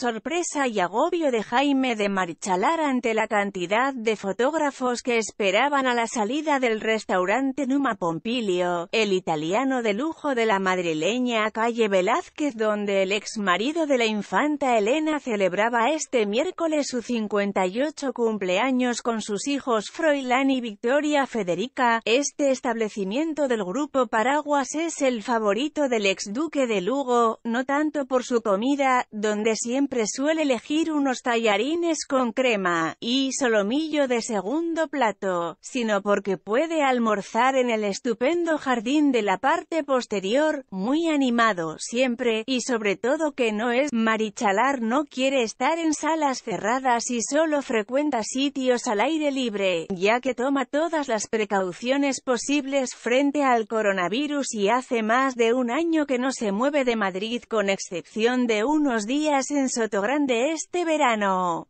sorpresa y agobio de Jaime de Marchalar ante la cantidad de fotógrafos que esperaban a la salida del restaurante Numa Pompilio, el italiano de lujo de la madrileña calle Velázquez donde el ex marido de la infanta Elena celebraba este miércoles su 58 cumpleaños con sus hijos Froilán y Victoria Federica. Este establecimiento del grupo Paraguas es el favorito del ex duque de Lugo, no tanto por su comida, donde siempre siempre suele elegir unos tallarines con crema y solomillo de segundo plato, sino porque puede almorzar en el estupendo jardín de la parte posterior, muy animado siempre, y sobre todo que no es marichalar no quiere estar en salas cerradas y solo frecuenta sitios al aire libre, ya que toma todas las precauciones posibles frente al coronavirus y hace más de un año que no se mueve de Madrid con excepción de unos días en Soto Grande este verano.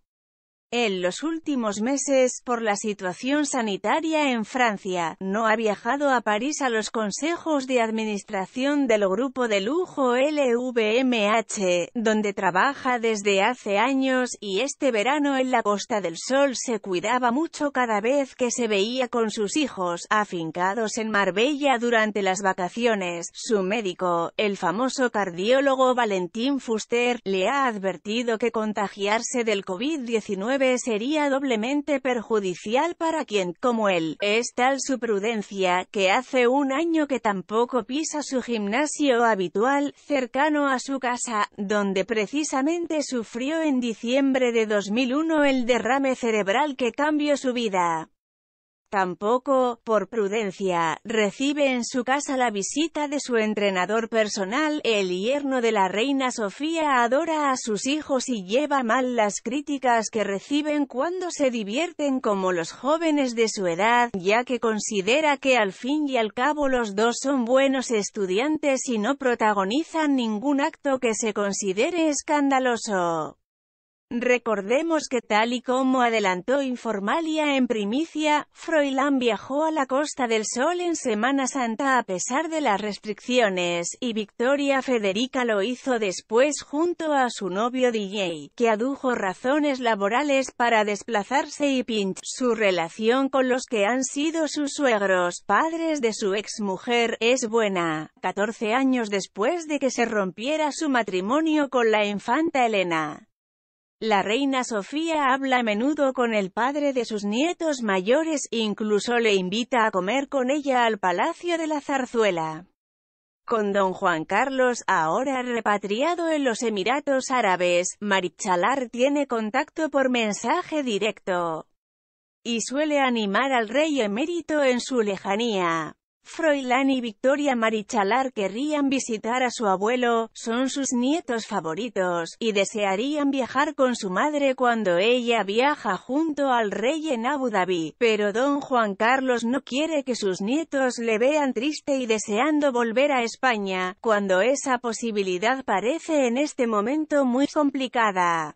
En los últimos meses, por la situación sanitaria en Francia, no ha viajado a París a los consejos de administración del grupo de lujo LVMH, donde trabaja desde hace años, y este verano en la Costa del Sol se cuidaba mucho cada vez que se veía con sus hijos, afincados en Marbella durante las vacaciones. Su médico, el famoso cardiólogo Valentín Fuster, le ha advertido que contagiarse del COVID-19 sería doblemente perjudicial para quien, como él, es tal su prudencia, que hace un año que tampoco pisa su gimnasio habitual, cercano a su casa, donde precisamente sufrió en diciembre de 2001 el derrame cerebral que cambió su vida. Tampoco, por prudencia, recibe en su casa la visita de su entrenador personal, el yerno de la reina Sofía adora a sus hijos y lleva mal las críticas que reciben cuando se divierten como los jóvenes de su edad, ya que considera que al fin y al cabo los dos son buenos estudiantes y no protagonizan ningún acto que se considere escandaloso. Recordemos que tal y como adelantó Informalia en primicia, Froilán viajó a la Costa del Sol en Semana Santa a pesar de las restricciones, y Victoria Federica lo hizo después junto a su novio DJ, que adujo razones laborales para desplazarse y pinch su relación con los que han sido sus suegros, padres de su exmujer, es buena, 14 años después de que se rompiera su matrimonio con la infanta Elena. La reina Sofía habla a menudo con el padre de sus nietos mayores, e incluso le invita a comer con ella al Palacio de la Zarzuela. Con don Juan Carlos, ahora repatriado en los Emiratos Árabes, Marichalar tiene contacto por mensaje directo y suele animar al rey emérito en su lejanía. Froilán y Victoria Marichalar querrían visitar a su abuelo, son sus nietos favoritos, y desearían viajar con su madre cuando ella viaja junto al rey en Abu Dhabi, pero don Juan Carlos no quiere que sus nietos le vean triste y deseando volver a España, cuando esa posibilidad parece en este momento muy complicada.